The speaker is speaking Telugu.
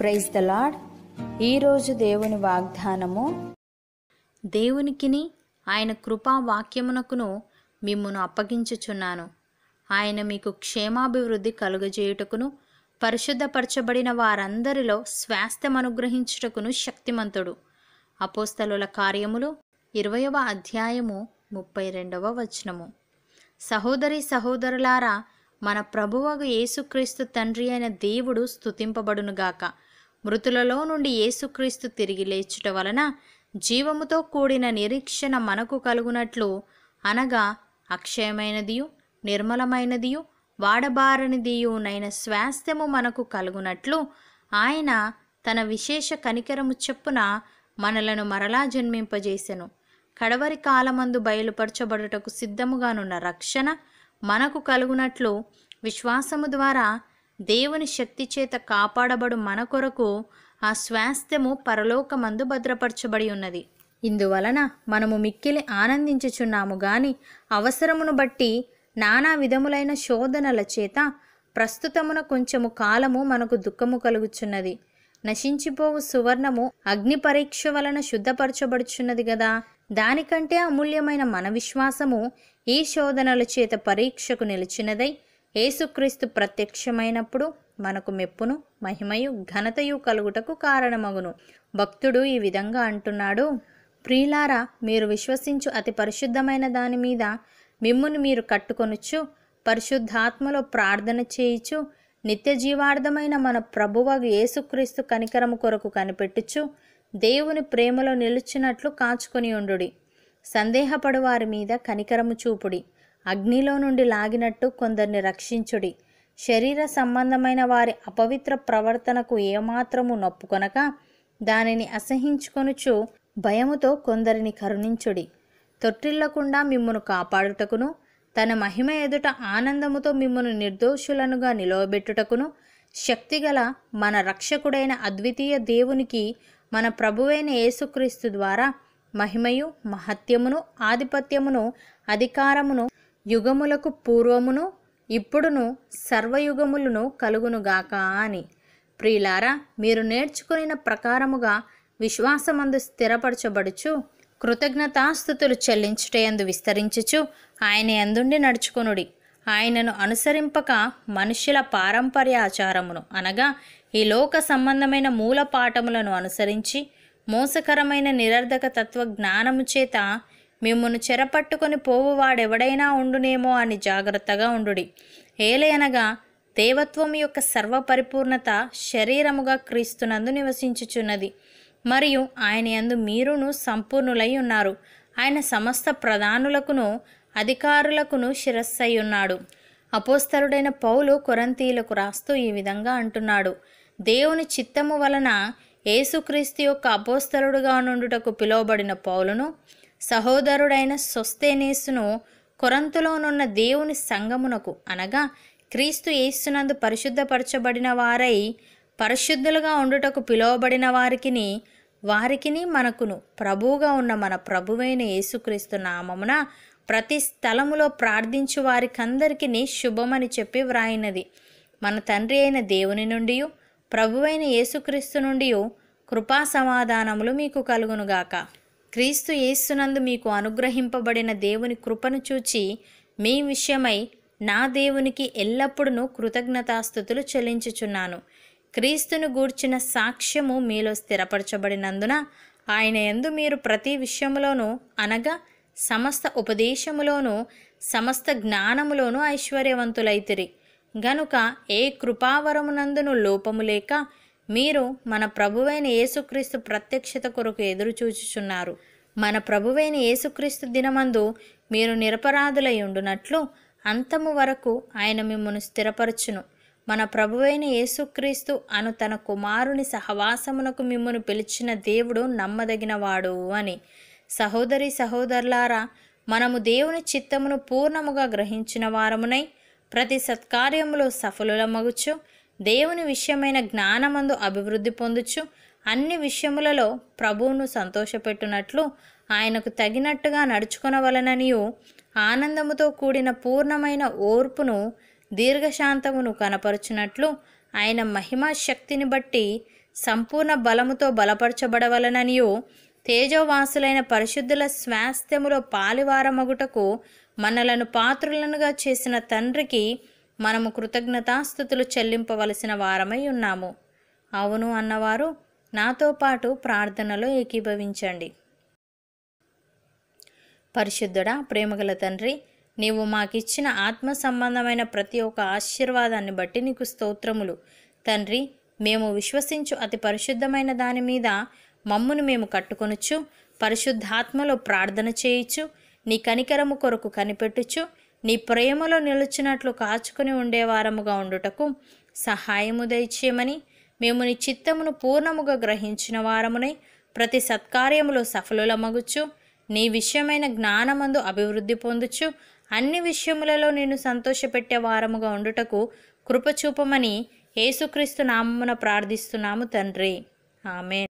ప్రైజ్ ద లాడ్ ఈరోజు దేవుని వాగ్దానము దేవునికిని ఆయన కృపా వాక్యమునకును మిమ్మును అప్పగించుచున్నాను ఆయన మీకు క్షేమాభివృద్ధి కలుగజేయుటకును పరిశుద్ధపరచబడిన వారందరిలో స్వాస్థ్యం అనుగ్రహించుటకును శక్తిమంతుడు అపోస్తలుల కార్యములు ఇరవయవ అధ్యాయము ముప్పై రెండవ వచనము సహోదరి సహోదరులారా మన ప్రభువగు యేసుక్రీస్తు తండ్రి అయిన దేవుడు స్థుతింపబడునుగాక గాక మృతులలో నుండి యేసుక్రీస్తు తిరిగి లేచుట వలన జీవముతో కూడిన నిరీక్షణ మనకు కలుగునట్లు అనగా అక్షయమైనదియు నిర్మలమైనదియు వాడబారనిదియునైన స్వాస్థ్యము మనకు కలుగునట్లు ఆయన తన విశేష కనికరము చెప్పున మనలను మరలా జన్మింపజేసెను కడవరి కాలమందు బయలుపరచబడుటకు సిద్ధముగానున్న రక్షణ మనకు కలుగునట్లు విశ్వాసము ద్వారా దేవుని శక్తి చేత కాపాడబడు మన కొరకు ఆ స్వాస్థ్యము పరలోకమందు భద్రపరచబడి ఉన్నది ఇందువలన మనము మిక్కిలి ఆనందించుచున్నాము గాని అవసరమును బట్టి నానా విధములైన శోధనల చేత ప్రస్తుతమున కొంచెము కాలము మనకు దుఃఖము కలుగుచున్నది నశించిపోవు సువర్ణము అగ్ని పరీక్ష వలన శుద్ధపరచబడుచున్నది కదా దానికంటే అమూల్యమైన మన విశ్వాసము ఈ శోధనల చేత పరీక్షకు నిలిచినదై ఏసుక్రీస్తు ప్రత్యక్షమైనప్పుడు మనకు మెప్పును మహిమయు ఘనతయు కలుగుటకు కారణమగును భక్తుడు ఈ విధంగా అంటున్నాడు ప్రియులారా మీరు విశ్వసించు అతి పరిశుద్ధమైన దాని మీద మిమ్మును మీరు కట్టుకొనుచ్చు పరిశుద్ధాత్మలో ప్రార్థన చేయిచు నిత్య జీవార్థమైన మన ప్రభువ యేసుక్రీస్తు కనికరము కొరకు కనిపెట్టుచు దేవుని ప్రేమలో నిలుచున్నట్లు కాచుకొని ఉండుడి సందేహపడు వారి మీద కనికరము చూపుడి అగ్నిలో నుండి లాగినట్టు కొందరిని రక్షించుడి శరీర సంబంధమైన వారి అపవిత్ర ప్రవర్తనకు ఏమాత్రము నొప్పుకొనక దానిని అసహించుకొనుచు భయముతో కొందరిని కరుణించుడి తొట్టిల్లకుండా మిమ్మును కాపాడుటకును తన మహిమ ఎదుట ఆనందముతో మిమ్మును నిర్దోషులనుగా నిలవబెట్టుటకును శక్తిగల మన రక్షకుడైన అద్వితీయ దేవునికి మన ప్రభువైన యేసుక్రీస్తు ద్వారా మహిమయు మహత్యమును ఆధిపత్యమును అధికారమును యుగములకు పూర్వమును ఇప్పుడును సర్వయుగములను కలుగునుగాక అని ప్రియులారా మీరు నేర్చుకునిన ప్రకారముగా విశ్వాసమందు స్థిరపరచబడుచు కృతజ్ఞతాస్థుతులు చెల్లించుటయందు విస్తరించుచు ఆయన ఎందుండి నడుచుకునుడి ఆయనను అనుసరింపక మనుష్యుల ఆచారమును అనగా ఈ లోక సంబంధమైన మూల పాఠములను అనుసరించి మోసకరమైన నిరర్ధక తత్వ జ్ఞానము చేత మిమ్మును చెరపట్టుకొని పోవువాడెవడైనా ఉండునేమో అని జాగ్రత్తగా ఉండుడి ఏలయనగా దేవత్వం యొక్క సర్వపరిపూర్ణత శరీరముగా క్రీస్తునందు నివసించుచున్నది మరియు ఆయన యందు మీరును సంపూర్ణులై ఉన్నారు ఆయన సమస్త ప్రధానులకును అధికారులకును శిరస్సై ఉన్నాడు అపోస్తరుడైన పౌలు కొరంతీలకు రాస్తూ ఈ విధంగా అంటున్నాడు దేవుని చిత్తము వలన యేసుక్రీస్తు యొక్క అపోస్తరుడుగా నుండుటకు పిలువబడిన పౌలును సహోదరుడైన సొస్తేనేసును కొరంతులోనున్న దేవుని సంగమునకు అనగా క్రీస్తు యేసునందు పరిశుద్ధపరచబడిన వారై పరిశుద్ధులుగా ఉండుటకు పిలువబడిన వారికిని వారికిని మనకును ప్రభువుగా ఉన్న మన ప్రభువైన యేసుక్రీస్తు నామమున ప్రతి స్థలములో ప్రార్థించు వారికందరికీ శుభమని చెప్పి వ్రాయినది మన తండ్రి అయిన దేవుని నుండి ప్రభువైన యేసుక్రీస్తు నుండి కృపా సమాధానములు మీకు కలుగునుగాక క్రీస్తు యేస్సునందు మీకు అనుగ్రహింపబడిన దేవుని కృపను చూచి మీ విషయమై నా దేవునికి ఎల్లప్పుడూ కృతజ్ఞతాస్థుతులు చెల్లించుచున్నాను క్రీస్తును గూర్చిన సాక్ష్యము మీలో స్థిరపరచబడినందున ఆయన ఎందు మీరు ప్రతి విషయంలోనూ అనగా సమస్త ఉపదేశములోనూ సమస్త జ్ఞానములోనూ ఐశ్వర్యవంతులైతిరి గనుక ఏ కృపావరమునందును లోపము లేక మీరు మన ప్రభువైన యేసుక్రీస్తు ప్రత్యక్షత కొరకు ఎదురుచూచుచున్నారు మన ప్రభువైన యేసుక్రీస్తు దినమందు మీరు నిరపరాధులై ఉండునట్లు అంతము వరకు ఆయన మిమ్మను స్థిరపరచును మన ప్రభువైన యేసుక్రీస్తు అను తన కుమారుని సహవాసమునకు మిమ్మను పిలిచిన దేవుడు నమ్మదగినవాడు అని సహోదరి సహోదరులారా మనము దేవుని చిత్తమును పూర్ణముగా గ్రహించిన వారమునై ప్రతి సత్కార్యములో సఫలులమగుచు దేవుని విషయమైన జ్ఞానమందు అభివృద్ధి పొందుచు అన్ని విషయములలో ప్రభువును సంతోషపెట్టునట్లు ఆయనకు తగినట్టుగా నడుచుకునవలననియు ఆనందముతో కూడిన పూర్ణమైన ఓర్పును దీర్ఘశాంతమును కనపరుచునట్లు ఆయన మహిమా శక్తిని బట్టి సంపూర్ణ బలముతో బలపరచబడవలననియు తేజోవాసులైన పరిశుద్ధుల స్వాస్థ్యములో పాలివారమగుటకు మనలను పాత్రులనుగా చేసిన తండ్రికి మనము కృతజ్ఞతాస్థుతులు చెల్లింపవలసిన వారమై ఉన్నాము అవును అన్నవారు నాతో పాటు ప్రార్థనలో ఏకీభవించండి పరిశుద్ధుడా ప్రేమగల తండ్రి నీవు మాకిచ్చిన ఆత్మ సంబంధమైన ప్రతి ఒక్క ఆశీర్వాదాన్ని బట్టి నీకు స్తోత్రములు తండ్రి మేము విశ్వసించు అతి పరిశుద్ధమైన దాని మీద మమ్మును మేము కట్టుకొనొచ్చు పరిశుద్ధాత్మలో ప్రార్థన చేయొచ్చు నీ కనికరము కొరకు కనిపెట్టుచు నీ ప్రేమలో నిలుచున్నట్లు కాచుకుని ఉండేవారముగా ఉండుటకు సహాయము దయచేయమని మేము నీ చిత్తమును పూర్ణముగా గ్రహించిన వారమునై ప్రతి సత్కార్యములో సఫలులమగుచ్చు నీ విషయమైన జ్ఞానమందు అభివృద్ధి పొందుచు అన్ని విషయములలో నేను సంతోషపెట్టే వారముగా ఉండుటకు కృపచూపమని యేసుక్రీస్తు నామమున ప్రార్థిస్తున్నాము తండ్రి ఆమె